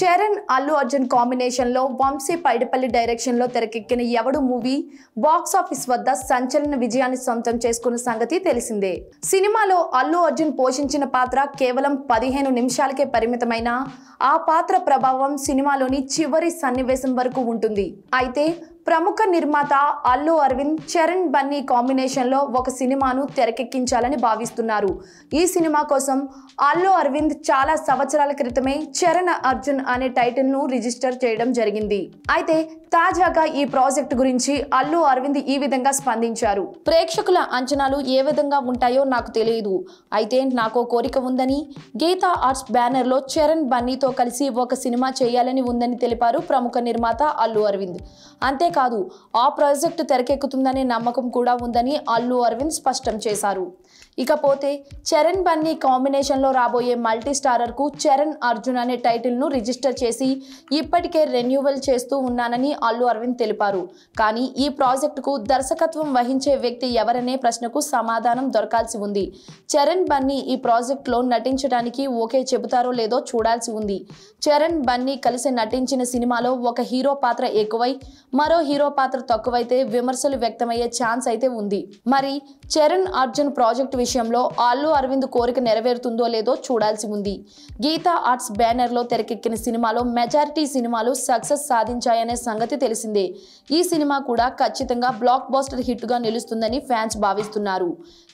చరణ్ అల్లు అర్జున్ కాంబినేషన్లో వంశీ పైడిపల్లి డైరెక్షన్లో తెరకెక్కిన ఎవడు మూవీ బాక్స్ ఆఫీస్ వద్ద సంచలన విజయాన్ని సొంతం చేసుకున్న సంగతి తెలిసిందే సినిమాలో అల్లు అర్జున్ పోషించిన పాత్ర కేవలం పదిహేను నిమిషాలకే పరిమితమైన ఆ పాత్ర ప్రభావం సినిమాలోని చివరి సన్నివేశం వరకు ఉంటుంది అయితే ప్రముఖ నిర్మాత అల్లు అరవింద్ చరణ్ బన్నీ కాంబినేషన్లో ఒక సినిమాను తెరకెక్కించాలని భావిస్తున్నారు ఈ సినిమా కోసం అల్లు అరవింద్ చాలా సంవత్సరాల క్రితమే చరణ్ అర్జున్ అనే టైటిల్ను రిజిస్టర్ చేయడం జరిగింది అయితే తాజాగా ఈ ప్రాజెక్ట్ గురించి అల్లు అరవింద్ ఈ విధంగా స్పందించారు ప్రేక్షకుల అంచనాలు ఏ విధంగా ఉంటాయో నాకు తెలియదు అయితే నాకు కోరిక ఉందని గీతా ఆర్ట్స్ బ్యానర్లో చరణ్ బన్నీతో కలిసి ఒక సినిమా చేయాలని ఉందని తెలిపారు ప్రముఖ నిర్మాత అల్లు అరవింద్ అంతే కాదు ఆ ప్రాజెక్టు తెరకెక్కుతుందనే నమ్మకం కూడా ఉందని అల్లు అరవింద్ స్పష్టం చేశారు ఇకపోతే చరణ్ బన్నీ కాంబినేషన్లో రాబోయే మల్టీ స్టారర్కు చరణ్ అర్జున్ అనే టైటిల్ను రిజిస్టర్ చేసి ఇప్పటికే రెన్యూవల్ చేస్తూ ఉన్నానని అల్లు అరవింద్ తెలిపారు కానీ ఈ ప్రాజెక్టుకు దర్శకత్వం వహించే వ్యక్తి ఎవరనే ప్రశ్నకు సమాధానం దొరకాల్సి ఉంది చరణ్ బన్నీ ఈ ప్రాజెక్టులో నటించడానికి ఓకే చెబుతారో లేదో చూడాల్సి ఉంది చరణ్ బన్నీ కలిసి నటించిన సినిమాలో ఒక హీరో పాత్ర ఎక్కువై మరో హీరో పాత్ర తక్కువైతే విమర్శలు వ్యక్తమయ్యే ఛాన్స్ అయితే ఉంది మరి చరణ్ అర్జున్ ప్రాజెక్ట్ విషయంలో అల్లు అరవింద్ కోరిక నెరవేరుతుందో లేదో చూడాల్సి ఉంది గీతా ఆర్ట్స్ బ్యానర్లో తెరకెక్కిన సినిమాలో మెజారిటీ సినిమాలు సక్సెస్ సాధించాయనే సంగతి తెలిసిందే ఈ సినిమా కూడా ఖచ్చితంగా బ్లాక్ బాస్టర్ హిట్గా నిలుస్తుందని ఫ్యాన్స్ భావిస్తున్నారు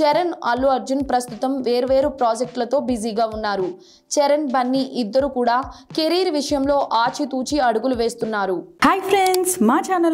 చరణ్ అల్లు అర్జున్ ప్రస్తుతం వేర్వేరు ప్రాజెక్టులతో బిజీగా ఉన్నారు చరణ్ బన్నీ ఇద్దరు కూడా కెరీర్ విషయంలో ఆచితూచి అడుగులు వేస్తున్నారు హాయ్ ఫ్రెండ్స్ మా ఛానల్